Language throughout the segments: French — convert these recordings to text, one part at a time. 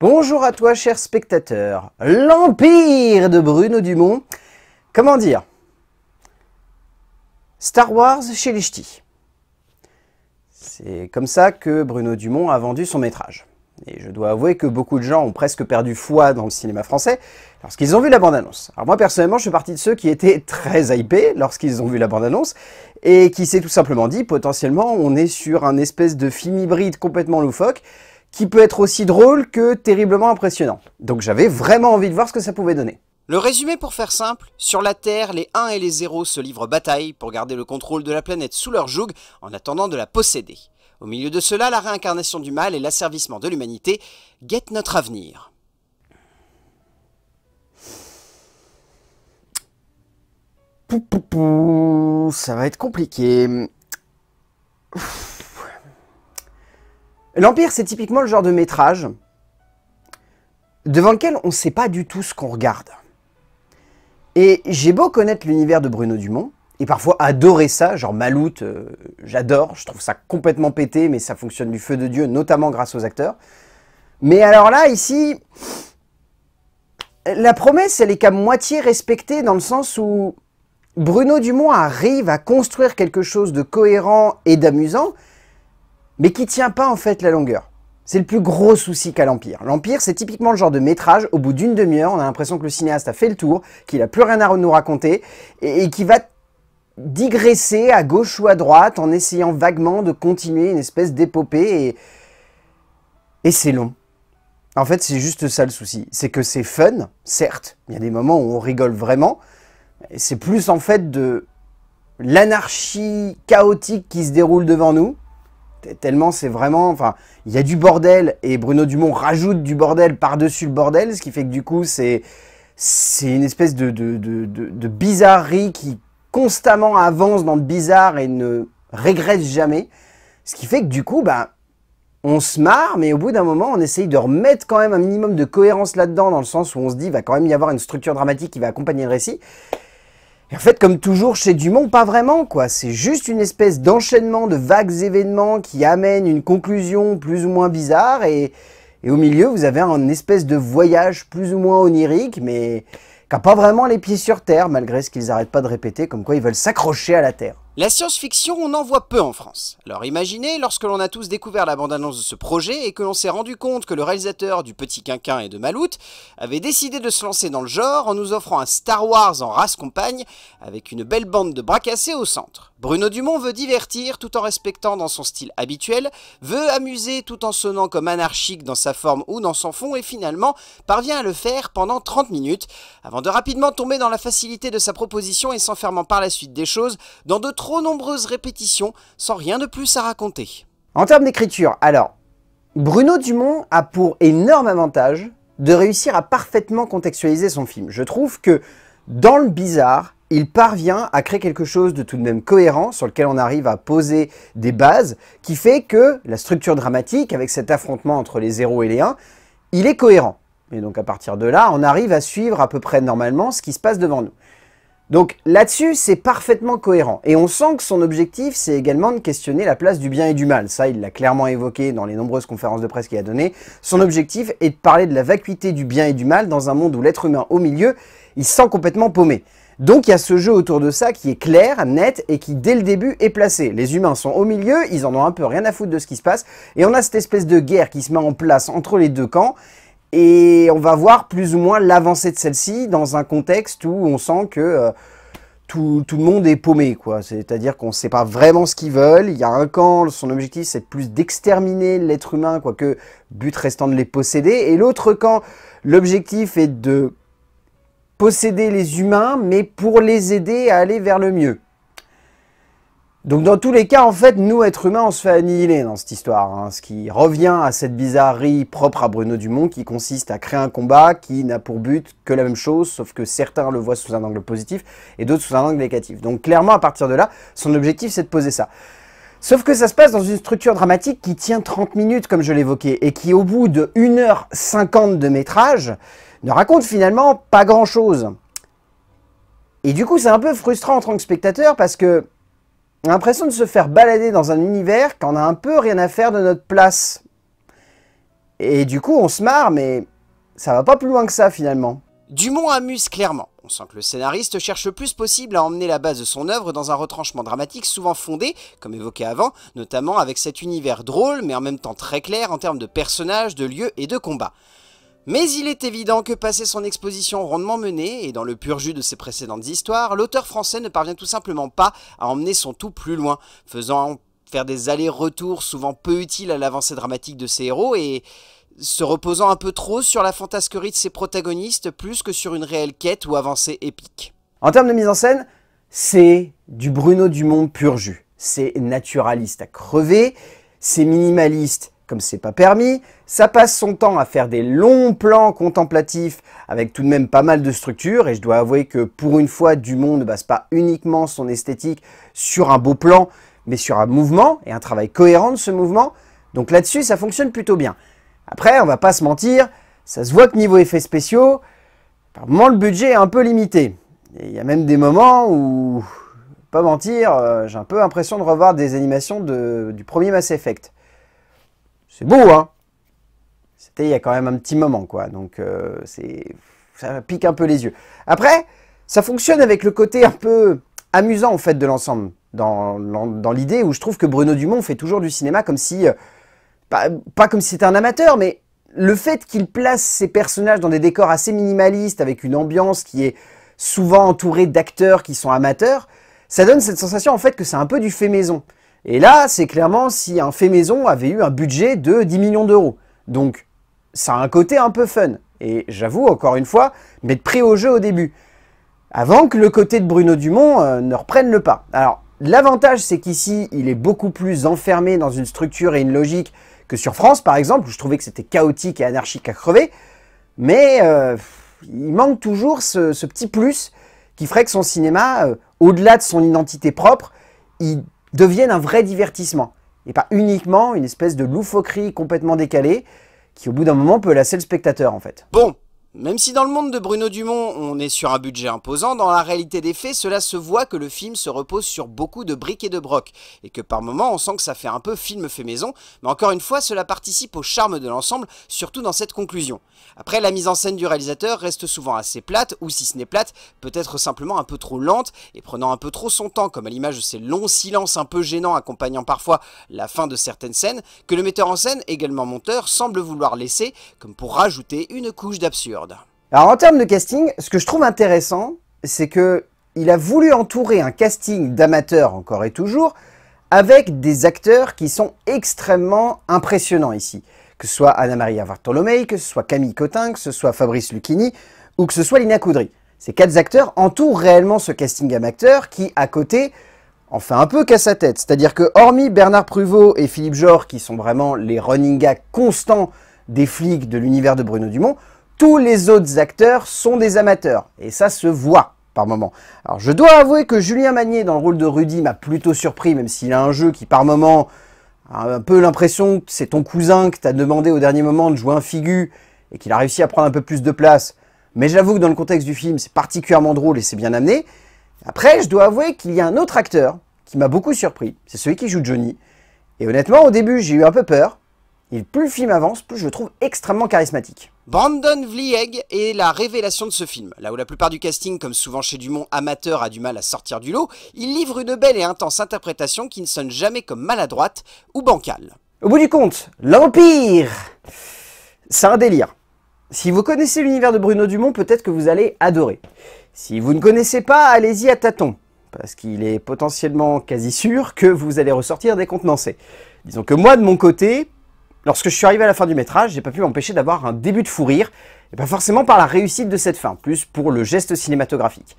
Bonjour à toi, cher spectateur. L'Empire de Bruno Dumont. Comment dire Star Wars chez les C'est comme ça que Bruno Dumont a vendu son métrage. Et je dois avouer que beaucoup de gens ont presque perdu foi dans le cinéma français lorsqu'ils ont vu la bande-annonce. Alors moi personnellement, je suis partie de ceux qui étaient très hypés lorsqu'ils ont vu la bande-annonce et qui s'est tout simplement dit potentiellement on est sur un espèce de film hybride complètement loufoque qui peut être aussi drôle que terriblement impressionnant. Donc j'avais vraiment envie de voir ce que ça pouvait donner. Le résumé pour faire simple, sur la Terre, les 1 et les 0 se livrent bataille pour garder le contrôle de la planète sous leur joug en attendant de la posséder. Au milieu de cela, la réincarnation du mal et l'asservissement de l'humanité guettent notre avenir. Pou, pou, pou, ça va être compliqué. L'Empire, c'est typiquement le genre de métrage devant lequel on ne sait pas du tout ce qu'on regarde. Et j'ai beau connaître l'univers de Bruno Dumont, et parfois adorer ça, genre Maloute, euh, j'adore, je trouve ça complètement pété, mais ça fonctionne du feu de Dieu, notamment grâce aux acteurs. Mais alors là, ici, la promesse, elle est qu'à moitié respectée dans le sens où Bruno Dumont arrive à construire quelque chose de cohérent et d'amusant, mais qui tient pas en fait la longueur. C'est le plus gros souci qu'a l'Empire. L'Empire, c'est typiquement le genre de métrage, au bout d'une demi-heure, on a l'impression que le cinéaste a fait le tour, qu'il a plus rien à nous raconter, et, qui va digresser à gauche ou à droite en essayant vaguement de continuer une espèce d'épopée, et, et c'est long. En fait, c'est juste ça le souci. C'est que c'est fun, certes, il y a des moments où on rigole vraiment, c'est plus en fait de l'anarchie chaotique qui se déroule devant nous, tellement c'est vraiment... Enfin, il y a du bordel et Bruno Dumont rajoute du bordel par-dessus le bordel, ce qui fait que du coup, c'est une espèce de, de, de, bizarrerie qui constamment avance dans le bizarre et ne régresse jamais. Ce qui fait que du coup, bah, on se marre, mais au bout d'un moment, on essaye de remettre quand même un minimum de cohérence là-dedans, dans le sens où on se dit, va quand même y avoir une structure dramatique qui va accompagner le récit. Et en fait, comme toujours chez Dumont, pas vraiment, quoi. C'est juste une espèce d'enchaînement de vagues événements qui amènent une conclusion plus ou moins bizarre et, et au milieu, vous avez un espèce de voyage plus ou moins onirique, mais qui n'a pas vraiment les pieds sur terre, malgré ce qu'ils n'arrêtent pas de répéter, comme quoi ils veulent s'accrocher à la Terre. La science-fiction, on en voit peu en France. Alors imaginez, lorsque l'on a tous découvert la bande-annonce de ce projet et que l'on s'est rendu compte que le réalisateur du Petit Quinquin et de Malout avait décidé de se lancer dans le genre en nous offrant un Star Wars en race compagne avec une belle bande de bras cassés au centre. Bruno Dumont veut divertir tout en respectant dans son style habituel, veut amuser tout en sonnant comme anarchique dans sa forme ou dans son fond et finalement parvient à le faire pendant 30 minutes avant de rapidement tomber dans la facilité de sa proposition et s'enfermant par la suite des choses dans d'autres trop nombreuses répétitions sans rien de plus à raconter. En termes d'écriture, alors, Bruno Dumont a pour énorme avantage de réussir à parfaitement contextualiser son film. Je trouve que dans le bizarre, il parvient à créer quelque chose de tout de même cohérent sur lequel on arrive à poser des bases qui fait que la structure dramatique, avec cet affrontement entre les zéros et les uns, il est cohérent. Et donc à partir de là, on arrive à suivre à peu près normalement ce qui se passe devant nous. Donc là-dessus, c'est parfaitement cohérent. Et on sent que son objectif, c'est également de questionner la place du bien et du mal. Ça, il l'a clairement évoqué dans les nombreuses conférences de presse qu'il a données. Son objectif est de parler de la vacuité du bien et du mal dans un monde où l'être humain au milieu, il sent complètement paumé. Donc il y a ce jeu autour de ça qui est clair, net et qui dès le début est placé. Les humains sont au milieu, ils en ont un peu rien à foutre de ce qui se passe et on a cette espèce de guerre qui se met en place entre les deux camps et on va voir plus ou moins l'avancée de celle-ci dans un contexte où on sent que euh, tout, tout, le monde est paumé, quoi. C'est-à-dire qu'on ne sait pas vraiment ce qu'ils veulent. Il y a un camp, son objectif c'est plus d'exterminer l'être humain, quoique but restant de les posséder. Et l'autre camp, l'objectif est de posséder les humains, mais pour les aider à aller vers le mieux. Donc dans tous les cas, en fait, nous, êtres humains, on se fait annihiler dans cette histoire. Hein. ce qui revient à cette bizarrerie propre à Bruno Dumont qui consiste à créer un combat qui n'a pour but que la même chose, sauf que certains le voient sous un angle positif et d'autres sous un angle négatif. Donc clairement, à partir de là, son objectif, c'est de poser ça. Sauf que ça se passe dans une structure dramatique qui tient 30 minutes, comme je l'évoquais, et qui, au bout de 1h50 de métrage, ne raconte finalement pas grand-chose. Et du coup, c'est un peu frustrant en tant que spectateur parce que on a l'impression de se faire balader dans un univers qu'on a un peu rien à faire de notre place. Et du coup, on se marre, mais ça va pas plus loin que ça finalement. Dumont amuse clairement. On sent que le scénariste cherche le plus possible à emmener la base de son œuvre dans un retranchement dramatique souvent fondé, comme évoqué avant, notamment avec cet univers drôle mais en même temps très clair en termes de personnages, de lieux et de combats. Mais il est évident que passé son exposition rondement menée, et dans le pur jus de ses précédentes histoires, l'auteur français ne parvient tout simplement pas à emmener son tout plus loin, faisant faire des allers-retours souvent peu utiles à l'avancée dramatique de ses héros et se reposant un peu trop sur la fantasquerie de ses protagonistes plus que sur une réelle quête ou avancée épique. En termes de mise en scène, c'est du Bruno Dumont pur jus. C'est naturaliste à crever, c'est minimaliste comme c'est pas permis, ça passe son temps à faire des longs plans contemplatifs avec tout de même pas mal de structures et je dois avouer que pour une fois Dumont ne base pas uniquement son esthétique sur un beau plan mais sur un mouvement et un travail cohérent de ce mouvement donc là-dessus ça fonctionne plutôt bien. Après on va pas se mentir, ça se voit que niveau effets spéciaux, par moment le budget est un peu limité. Il y a même des moments où, pas mentir, euh, j'ai un peu l'impression de revoir des animations du premier Mass Effect. C'est beau, hein C'était il y a quand même un petit moment, quoi. Donc, euh, ça pique un peu les yeux. Après, ça fonctionne avec le côté un peu amusant, en fait, de l'ensemble. Dans, l'idée où je trouve que Bruno Dumont fait toujours du cinéma comme si... Euh, pas, pas comme si c'était un amateur, mais le fait qu'il place ses personnages dans des décors assez minimalistes, avec une ambiance qui est souvent entourée d'acteurs qui sont amateurs, ça donne cette sensation en fait que c'est un peu du fait maison. Et là, c'est clairement si un fait maison avait eu un budget de 10 millions d'euros. Donc, ça a un côté un peu fun. Et j'avoue, encore une fois, mettre pris au jeu au début. Avant que le côté de Bruno Dumont euh, ne reprenne le pas. Alors, l'avantage, c'est qu'ici, il est beaucoup plus enfermé dans une structure et une logique que sur France, par exemple, où je trouvais que c'était chaotique et anarchique à crever. Mais euh, il manque toujours ce, petit plus qui ferait que son cinéma, euh, au-delà de son identité propre, il deviennent un vrai divertissement, et pas uniquement une espèce de loufoquerie complètement décalée, qui au bout d'un moment peut lasser le spectateur en fait. Bon, même si dans le monde de Bruno Dumont, on est sur un budget imposant, dans la réalité des faits, cela se voit que le film se repose sur beaucoup de briques et de brocs, et que par moments on sent que ça fait un peu film fait maison, mais encore une fois, cela participe au charme de l'ensemble, surtout dans cette conclusion. Après, la mise en scène du réalisateur reste souvent assez plate, ou si ce n'est plate, peut-être simplement un peu trop lente, et prenant un peu trop son temps, comme à l'image de ces longs silences un peu gênants accompagnant parfois la fin de certaines scènes, que le metteur en scène, également monteur, semble vouloir laisser, comme pour rajouter une couche d'absurde. Alors en termes de casting, ce que je trouve intéressant, c'est que il a voulu entourer un casting d'amateurs encore et toujours avec des acteurs qui sont extrêmement impressionnants ici. Que ce soit Anna-Maria Vartolomei, que ce soit Camille Cotin, que ce soit Fabrice Lucchini ou que ce soit Lina Coudry. Ces quatre acteurs entourent réellement ce casting d'amateurs qui, à côté, en fait un peu casse sa tête. C'est-à-dire que, hormis Bernard Pruvot et Philippe Jor, qui sont vraiment les running gags constants des flics de l'univers de Bruno Dumont, tous les autres acteurs sont des amateurs, et ça se voit par moment. Alors je dois avouer que Julien Magnier dans le rôle de Rudy m'a plutôt surpris, même s'il a un jeu qui par moment a un peu l'impression que c'est ton cousin que t'as demandé au dernier moment de jouer un figu, et qu'il a réussi à prendre un peu plus de place. Mais j'avoue que dans le contexte du film, c'est particulièrement drôle et c'est bien amené. Après, je dois avouer qu'il y a un autre acteur qui m'a beaucoup surpris, c'est celui qui joue Johnny. Et honnêtement, au début, j'ai eu un peu peur, et plus le film avance, plus je le trouve extrêmement charismatique. Brandon Vlieg est la révélation de ce film. Là où la plupart du casting, comme souvent chez Dumont, amateur a du mal à sortir du lot, il livre une belle et intense interprétation qui ne sonne jamais comme maladroite ou bancale. Au bout du compte, l'Empire C'est un délire. Si vous connaissez l'univers de Bruno Dumont, peut-être que vous allez adorer. Si vous ne connaissez pas, allez-y à tâtons, parce qu'il est potentiellement quasi sûr que vous allez ressortir des Disons que moi, de mon côté, Lorsque je suis arrivé à la fin du métrage, j'ai pas pu m'empêcher d'avoir un début de fou rire, et pas forcément par la réussite de cette fin, plus pour le geste cinématographique.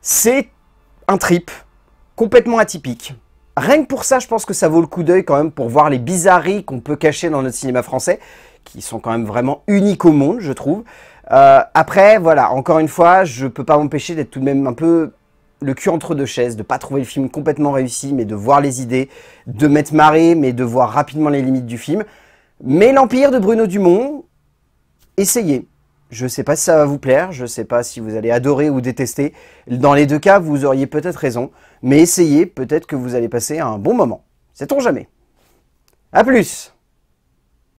C'est un trip complètement atypique. Rien que pour ça, je pense que ça vaut le coup d'œil quand même pour voir les bizarreries qu'on peut cacher dans notre cinéma français, qui sont quand même vraiment uniques au monde, je trouve. Euh, après, voilà, encore une fois, je peux pas m'empêcher d'être tout de même un peu le cul entre deux chaises, de pas trouver le film complètement réussi, mais de voir les idées, de m'être marré, mais de voir rapidement les limites du film. Mais l'Empire de Bruno Dumont, essayez. Je ne sais pas si ça va vous plaire, je ne sais pas si vous allez adorer ou détester. Dans les deux cas, vous auriez peut-être raison, mais essayez, peut-être que vous allez passer un bon moment. Sait-on jamais À plus